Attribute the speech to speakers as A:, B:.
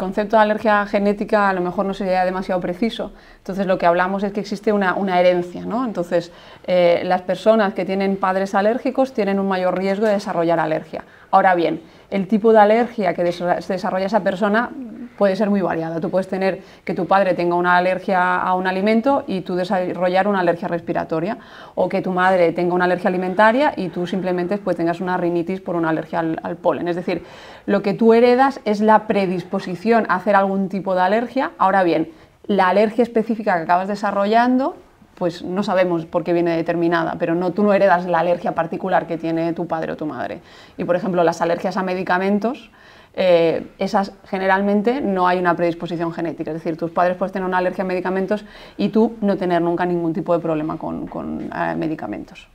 A: concepto de alergia genética a lo mejor no sería demasiado preciso. Entonces lo que hablamos es que existe una, una herencia. ¿no? Entonces eh, las personas que tienen padres alérgicos tienen un mayor riesgo de desarrollar alergia. Ahora bien, el tipo de alergia que se desarrolla esa persona puede ser muy variada. Tú puedes tener que tu padre tenga una alergia a un alimento y tú desarrollar una alergia respiratoria, o que tu madre tenga una alergia alimentaria y tú simplemente pues, tengas una rinitis por una alergia al, polen. Es decir, lo que tú heredas es la predisposición a hacer algún tipo de alergia. Ahora bien, la alergia específica que acabas desarrollando pues no sabemos por qué viene determinada, pero no, tú no heredas la alergia particular que tiene tu padre o tu madre. Y por ejemplo, las alergias a medicamentos, eh, esas generalmente no hay una predisposición genética. Es decir, tus padres pueden tener una alergia a medicamentos y tú no tener nunca ningún tipo de problema con, eh, medicamentos.